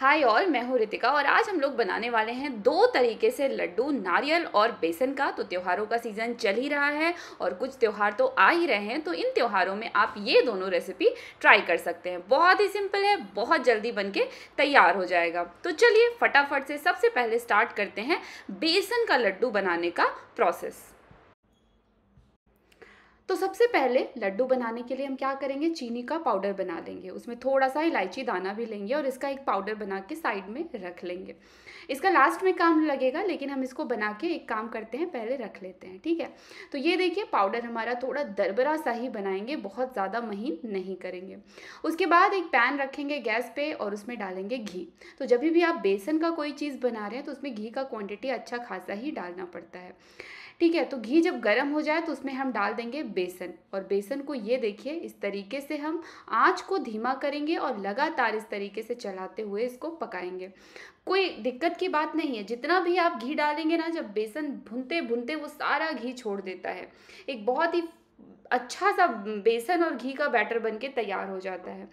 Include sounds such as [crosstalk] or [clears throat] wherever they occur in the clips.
हाय और मैं हूँ रितिका और आज हम लोग बनाने वाले हैं दो तरीके से लड्डू नारियल और बेसन का तो त्योहारों का सीज़न चल ही रहा है और कुछ त्यौहार तो आ ही रहे हैं तो इन त्योहारों में आप ये दोनों रेसिपी ट्राई कर सकते हैं बहुत ही सिंपल है बहुत जल्दी बन के तैयार हो जाएगा तो चलिए फटाफट से सबसे पहले स्टार्ट करते हैं बेसन का लड्डू बनाने का प्रोसेस तो सबसे पहले लड्डू बनाने के लिए हम क्या करेंगे चीनी का पाउडर बना लेंगे उसमें थोड़ा सा इलायची दाना भी लेंगे और इसका एक पाउडर बना के साइड में रख लेंगे इसका लास्ट में काम लगेगा लेकिन हम इसको बना के एक काम करते हैं पहले रख लेते हैं ठीक है तो ये देखिए पाउडर हमारा थोड़ा दरबरा सा ही बनाएंगे बहुत ज़्यादा महीन नहीं करेंगे उसके बाद एक पैन रखेंगे गैस पे और उसमें डालेंगे घी तो जब भी आप बेसन का कोई चीज़ बना रहे हैं तो उसमें घी का क्वान्टिटी अच्छा खासा ही डालना पड़ता है ठीक है तो घी जब गर्म हो जाए तो उसमें हम डाल देंगे बेसन और बेसन को ये देखिए इस तरीके से हम आँच को धीमा करेंगे और लगातार इस तरीके से चलाते हुए इसको पकाएंगे कोई दिक्कत की बात नहीं है जितना भी आप घी डालेंगे ना जब बेसन भुनते भुनते वो सारा घी छोड़ देता है एक बहुत ही अच्छा सा बेसन और घी का बैटर बन के तैयार हो जाता है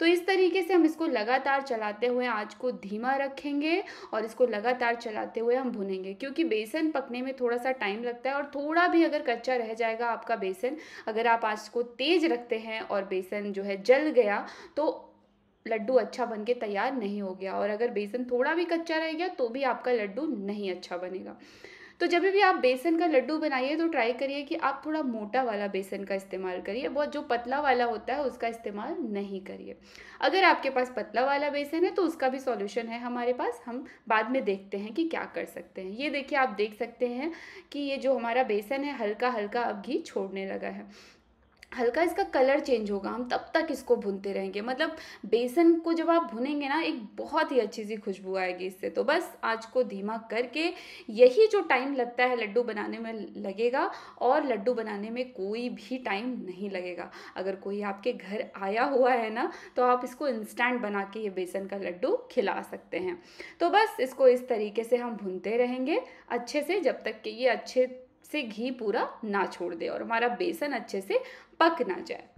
तो इस तरीके से हम इसको लगातार चलाते हुए आँच को धीमा रखेंगे और इसको लगातार चलाते हुए हम भुनेंगे क्योंकि बेसन पकने में थोड़ा सा टाइम लगता है और थोड़ा भी अगर कच्चा रह जाएगा आपका बेसन अगर आप आँच को तेज रखते हैं और बेसन जो है जल गया तो लड्डू अच्छा बन के तैयार नहीं हो गया और अगर बेसन थोड़ा भी कच्चा रह गया तो भी आपका लड्डू नहीं अच्छा बनेगा तो जब भी आप बेसन का लड्डू बनाइए तो ट्राई करिए कि आप थोड़ा मोटा वाला बेसन का इस्तेमाल करिए बहुत जो पतला वाला होता है उसका इस्तेमाल नहीं करिए अगर आपके पास पतला वाला बेसन है तो उसका भी सॉल्यूशन है हमारे पास हम बाद में देखते हैं कि क्या कर सकते हैं ये देखिए आप देख सकते हैं कि ये जो हमारा बेसन है हल्का हल्का अब घी छोड़ने लगा है हल्का इसका कलर चेंज होगा हम तब तक इसको भुनते रहेंगे मतलब बेसन को जब आप भुनेंगे ना एक बहुत ही अच्छी सी खुशबू आएगी इससे तो बस आज को धीमा करके यही जो टाइम लगता है लड्डू बनाने में लगेगा और लड्डू बनाने में कोई भी टाइम नहीं लगेगा अगर कोई आपके घर आया हुआ है ना तो आप इसको इंस्टेंट बना के ये बेसन का लड्डू खिला सकते हैं तो बस इसको इस तरीके से हम भुनते रहेंगे अच्छे से जब तक कि ये अच्छे से घी पूरा ना छोड़ दे और हमारा बेसन अच्छे से पक ना जाए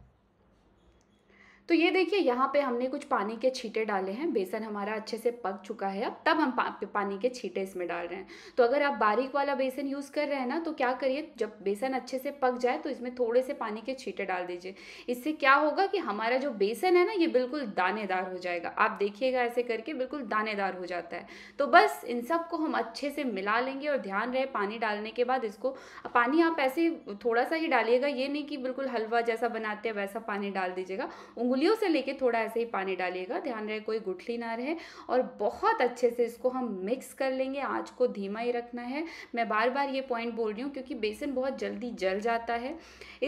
तो ये देखिए यहाँ पे हमने कुछ पानी के छीटे डाले हैं बेसन हमारा अच्छे से पक चुका है अब तब हम पा, पानी के छीटे इसमें डाल रहे हैं तो अगर आप बारीक वाला बेसन यूज़ कर रहे हैं ना तो क्या करिए जब बेसन अच्छे से पक जाए तो इसमें थोड़े से पानी के छींटे डाल दीजिए इससे क्या होगा कि हमारा जो बेसन है ना ये बिल्कुल दानेदार हो जाएगा आप देखिएगा ऐसे करके बिल्कुल दानेदार हो जाता है तो बस इन सब को हम अच्छे से मिला लेंगे और ध्यान रहे पानी डालने के बाद इसको पानी आप ऐसे थोड़ा सा ही डालिएगा ये नहीं कि बिल्कुल हलवा जैसा बनाते हैं वैसा पानी डाल दीजिएगा उंगली उंगलियों से लेके थोड़ा ऐसे ही पानी डालिएगा ध्यान रहे कोई गुठली ना रहे और बहुत अच्छे से इसको हम मिक्स कर लेंगे आँच को धीमा ही रखना है मैं बार बार ये पॉइंट बोल रही हूँ क्योंकि बेसन बहुत जल्दी जल जाता है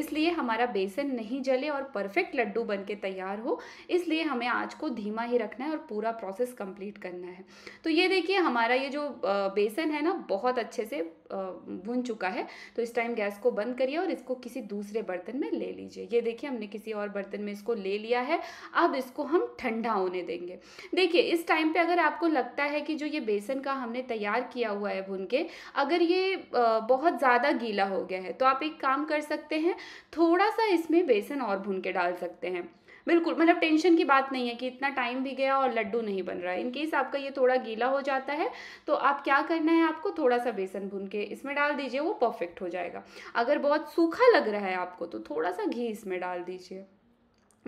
इसलिए हमारा बेसन नहीं जले और परफेक्ट लड्डू बन के तैयार हो इसलिए हमें आँच को धीमा ही रखना है और पूरा प्रोसेस कम्प्लीट करना है तो ये देखिए हमारा ये जो बेसन है ना बहुत अच्छे से भुन चुका है तो इस टाइम गैस को बंद करिए और इसको किसी दूसरे बर्तन में ले लीजिए ये देखिए हमने किसी और बर्तन में इसको ले लिया गया है अब इसको हम ठंडा होने देंगे देखिए इस टाइम पे अगर आपको लगता है कि जो ये बेसन का हमने तैयार किया हुआ है भुन के अगर ये बहुत ज़्यादा गीला हो गया है तो आप एक काम कर सकते हैं थोड़ा सा इसमें बेसन और भुन के डाल सकते हैं बिल्कुल मतलब टेंशन की बात नहीं है कि इतना टाइम भी गया और लड्डू नहीं बन रहा है इनकेस आपका ये थोड़ा गीला हो जाता है तो आप क्या करना है आपको थोड़ा सा बेसन भून के इसमें डाल दीजिए वो परफेक्ट हो जाएगा अगर बहुत सूखा लग रहा है आपको तो थोड़ा सा घी इसमें डाल दीजिए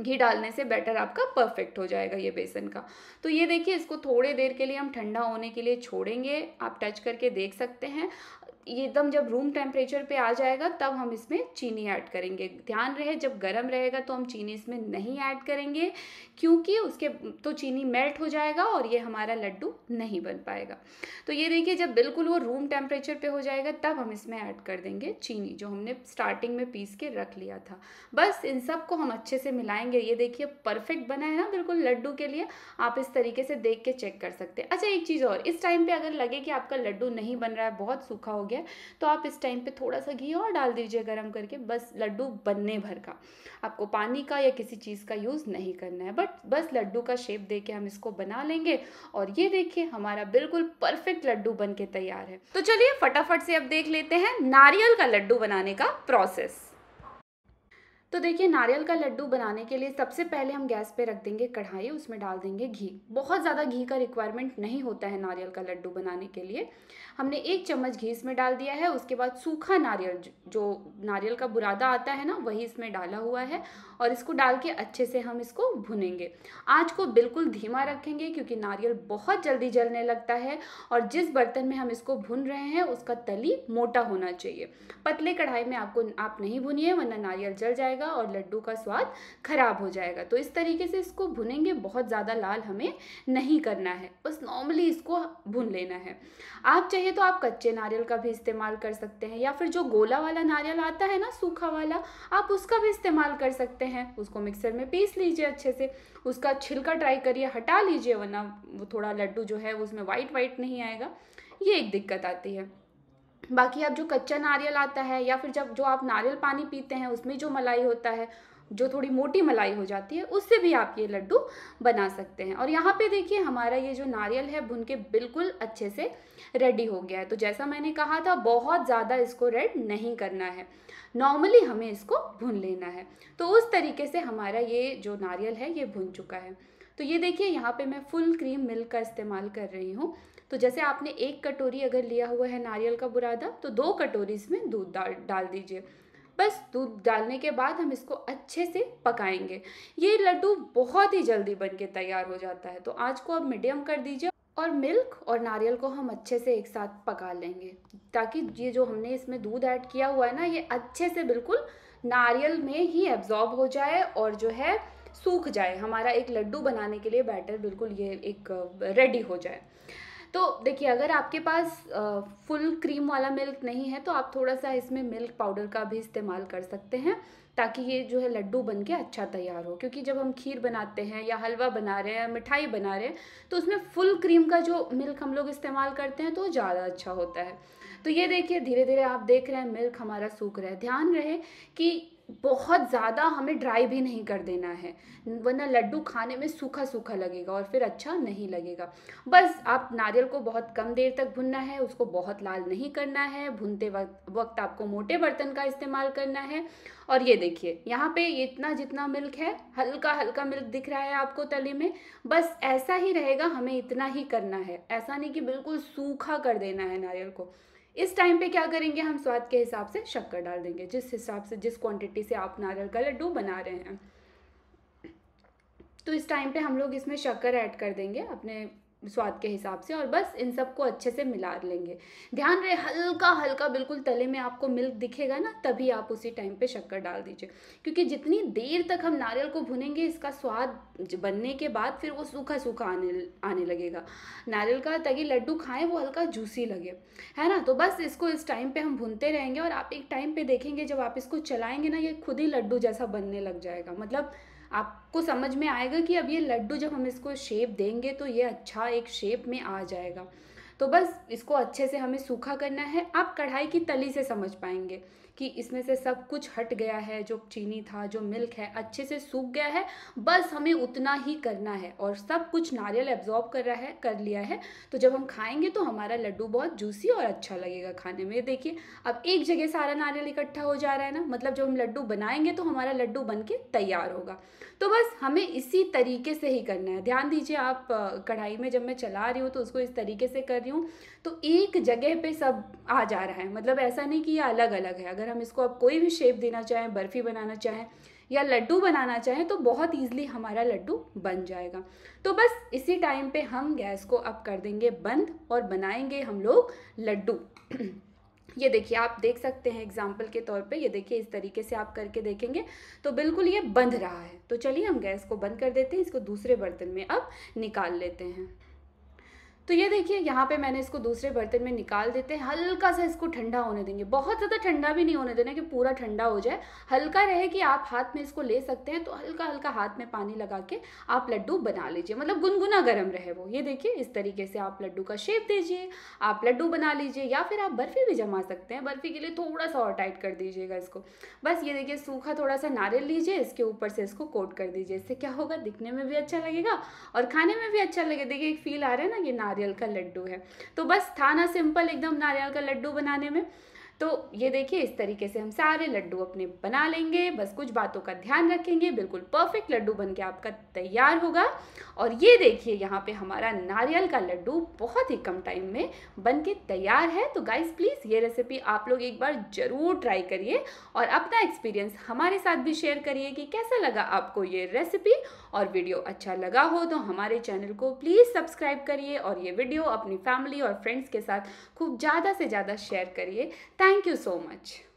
घी डालने से बैटर आपका परफेक्ट हो जाएगा ये बेसन का तो ये देखिए इसको थोड़े देर के लिए हम ठंडा होने के लिए छोड़ेंगे आप टच करके देख सकते हैं ये एकदम जब रूम टेम्परेचर पे आ जाएगा तब हम इसमें चीनी ऐड करेंगे ध्यान रहे जब गर्म रहेगा तो हम चीनी इसमें नहीं ऐड करेंगे क्योंकि उसके तो चीनी मेल्ट हो जाएगा और ये हमारा लड्डू नहीं बन पाएगा तो ये देखिए जब बिल्कुल वो रूम टेम्परेचर पे हो जाएगा तब हम इसमें ऐड कर देंगे चीनी जो हमने स्टार्टिंग में पीस के रख लिया था बस इन सब को हम अच्छे से मिलाएंगे ये देखिए परफेक्ट बना है ना बिल्कुल लड्डू के लिए आप इस तरीके से देख के चेक कर सकते हैं अच्छा एक चीज़ और इस टाइम पर अगर लगे कि आपका लड्डू नहीं बन रहा है बहुत सूखा हो गया गया तो आप इस टाइम पे थोड़ा सा घी और डाल दीजिए गर्म करके बस लड्डू बनने भर का आपको पानी का या किसी चीज़ का यूज़ नहीं करना है बट बस लड्डू का शेप दे हम इसको बना लेंगे और ये देखिए हमारा बिल्कुल परफेक्ट लड्डू बन के तैयार है तो चलिए फटाफट से अब देख लेते हैं नारियल का लड्डू बनाने का प्रोसेस तो देखिए नारियल का लड्डू बनाने के लिए सबसे पहले हम गैस पे रख देंगे कढ़ाई उसमें डाल देंगे घी बहुत ज़्यादा घी का रिक्वायरमेंट नहीं होता है नारियल का लड्डू बनाने के लिए हमने एक चम्मच घी इसमें डाल दिया है उसके बाद सूखा नारियल जो नारियल का बुरादा आता है ना वही इसमें डाला हुआ है और इसको डाल के अच्छे से हम इसको भुनेंगे आँच को बिल्कुल धीमा रखेंगे क्योंकि नारियल बहुत जल्दी जलने लगता है और जिस बर्तन में हम इसको भुन रहे हैं उसका तली मोटा होना चाहिए पतले कढ़ाई में आपको आप नहीं भुनिए वरना नारियल जल जाएगा और लड्डू का स्वाद खराब हो जाएगा तो इस तरीके से इसको भुनेंगे बहुत ज़्यादा लाल हमें नहीं करना है बस नॉर्मली इसको भुन लेना है आप चाहिए तो आप कच्चे नारियल का भी इस्तेमाल कर सकते हैं या फिर जो गोला वाला नारियल आता है ना सूखा वाला आप उसका भी इस्तेमाल कर सकते हैं हैं उसको मिक्सर में पीस लीजिए अच्छे से उसका छिलका ट्राई करिए हटा लीजिए वरना वो थोड़ा लड्डू जो है उसमें वाइट वाइट नहीं आएगा ये एक दिक्कत आती है बाकी आप जो कच्चा नारियल आता है या फिर जब जो आप नारियल पानी पीते हैं उसमें जो मलाई होता है जो थोड़ी मोटी मलाई हो जाती है उससे भी आप ये लड्डू बना सकते हैं और यहाँ पे देखिए हमारा ये जो नारियल है भुन के बिल्कुल अच्छे से रेडी हो गया है तो जैसा मैंने कहा था बहुत ज़्यादा इसको रेड नहीं करना है नॉर्मली हमें इसको भुन लेना है तो उस तरीके से हमारा ये जो नारियल है ये भुन चुका है तो ये देखिए यहाँ पर मैं फुल क्रीम मिल्क का इस्तेमाल कर रही हूँ तो जैसे आपने एक कटोरी अगर लिया हुआ है नारियल का बुरादा तो दो कटोरी इसमें दूध डाल डाल दीजिए बस दूध डालने के बाद हम इसको अच्छे से पकाएंगे ये लड्डू बहुत ही जल्दी बन के तैयार हो जाता है तो आज को अब मीडियम कर दीजिए और मिल्क और नारियल को हम अच्छे से एक साथ पका लेंगे ताकि ये जो हमने इसमें दूध ऐड किया हुआ है ना ये अच्छे से बिल्कुल नारियल में ही एब्जॉर्ब हो जाए और जो है सूख जाए हमारा एक लड्डू बनाने के लिए बैटर बिल्कुल ये एक रेडी हो जाए तो देखिए अगर आपके पास फुल क्रीम वाला मिल्क नहीं है तो आप थोड़ा सा इसमें मिल्क पाउडर का भी इस्तेमाल कर सकते हैं ताकि ये जो है लड्डू बन के अच्छा तैयार हो क्योंकि जब हम खीर बनाते हैं या हलवा बना रहे हैं या मिठाई बना रहे हैं तो उसमें फुल क्रीम का जो मिल्क हम लोग इस्तेमाल करते हैं तो ज़्यादा अच्छा होता है तो ये देखिए धीरे धीरे आप देख रहे हैं मिल्क हमारा सूख रहा है ध्यान रहे कि बहुत ज़्यादा हमें ड्राई भी नहीं कर देना है वरना लड्डू खाने में सूखा सूखा लगेगा और फिर अच्छा नहीं लगेगा बस आप नारियल को बहुत कम देर तक भुनना है उसको बहुत लाल नहीं करना है भुनते वक्त वक्त आपको मोटे बर्तन का इस्तेमाल करना है और ये देखिए यहाँ पे इतना जितना मिल्क है हल्का हल्का मिल्क दिख रहा है आपको तले में बस ऐसा ही रहेगा हमें इतना ही करना है ऐसा नहीं कि बिल्कुल सूखा कर देना है नारियल को इस टाइम पे क्या करेंगे हम स्वाद के हिसाब से शक्कर डाल देंगे जिस हिसाब से जिस क्वांटिटी से आप नारियल का लड्डू बना रहे हैं तो इस टाइम पे हम लोग इसमें शक्कर ऐड कर देंगे अपने स्वाद के हिसाब से और बस इन सबको अच्छे से मिला लेंगे ध्यान रहे हल्का हल्का बिल्कुल तले में आपको मिल्क दिखेगा ना तभी आप उसी टाइम पे शक्कर डाल दीजिए क्योंकि जितनी देर तक हम नारियल को भुनेंगे इसका स्वाद बनने के बाद फिर वो सूखा सूखा आने आने लगेगा नारियल का ताकि लड्डू खाएं वो हल्का जूसी लगे है ना तो बस इसको इस टाइम पर हम भुनते रहेंगे और आप एक टाइम पर देखेंगे जब आप इसको चलाएँगे ना ये खुद ही लड्डू जैसा बनने लग जाएगा मतलब आपको समझ में आएगा कि अब ये लड्डू जब हम इसको शेप देंगे तो ये अच्छा एक शेप में आ जाएगा तो बस इसको अच्छे से हमें सूखा करना है आप कढ़ाई की तली से समझ पाएंगे कि इसमें से सब कुछ हट गया है जो चीनी था जो मिल्क है अच्छे से सूख गया है बस हमें उतना ही करना है और सब कुछ नारियल एब्जॉर्ब कर रहा है कर लिया है तो जब हम खाएंगे तो हमारा लड्डू बहुत जूसी और अच्छा लगेगा खाने में देखिए अब एक जगह सारा नारियल इकट्ठा हो जा रहा है ना मतलब जब हम लड्डू बनाएंगे तो हमारा लड्डू बन के तैयार होगा तो बस हमें इसी तरीके से ही करना है ध्यान दीजिए आप कढ़ाई में जब मैं चला रही हूँ तो उसको इस तरीके से कर रही हूँ तो एक जगह पर सब आ जा रहा है मतलब ऐसा नहीं कि ये अलग अलग है अगर अगर हम इसको अब कोई भी शेप देना चाहें बर्फ़ी बनाना चाहें या लड्डू बनाना चाहें तो बहुत ईजिली हमारा लड्डू बन जाएगा तो बस इसी टाइम पे हम गैस को अब कर देंगे बंद और बनाएंगे हम लोग लड्डू [clears throat] ये देखिए आप देख सकते हैं एग्जाम्पल के तौर पे ये देखिए इस तरीके से आप करके देखेंगे तो बिल्कुल ये बंध रहा है तो चलिए हम गैस को बंद कर देते हैं इसको दूसरे बर्तन में अब निकाल लेते हैं तो ये देखिए यहाँ पे मैंने इसको दूसरे बर्तन में निकाल देते हैं हल्का सा इसको ठंडा होने देंगे बहुत ज़्यादा ठंडा भी नहीं होने देना कि पूरा ठंडा हो जाए हल्का रहे कि आप हाथ में इसको ले सकते हैं तो हल्का हल्का हाथ में पानी लगा के आप लड्डू बना लीजिए मतलब गुनगुना गर्म रहे वो ये देखिए इस तरीके से आप लड्डू का शेप दीजिए आप लड्डू बना लीजिए या फिर आप बर्फ़ी भी जमा सकते हैं बर्फ़ी के लिए थोड़ा सा और टाइट कर दीजिएगा इसको बस ये देखिए सूखा थोड़ा सा नारियल लीजिए इसके ऊपर से इसको कोट कर दीजिए इससे क्या होगा दिखने में भी अच्छा लगेगा और खाने में भी अच्छा लगेगा देखिए एक फील आ रहा है ना ये नारियल का लड्डू है तो बस था ना सिंपल एकदम नारियल का लड्डू बनाने में तो ये देखिए इस तरीके से हम सारे लड्डू अपने बना लेंगे बस कुछ बातों का ध्यान रखेंगे बिल्कुल परफेक्ट लड्डू बन के आपका तैयार होगा और ये देखिए यहाँ पे हमारा नारियल का लड्डू बहुत ही कम टाइम में बन के तैयार है तो गाइस प्लीज़ ये रेसिपी आप लोग एक बार ज़रूर ट्राई करिए और अपना एक्सपीरियंस हमारे साथ भी शेयर करिए कि कैसा लगा आपको ये रेसिपी और वीडियो अच्छा लगा हो तो हमारे चैनल को प्लीज़ सब्सक्राइब करिए और ये वीडियो अपनी फैमिली और फ्रेंड्स के साथ खूब ज़्यादा से ज़्यादा शेयर करिए थैंक यू सो मच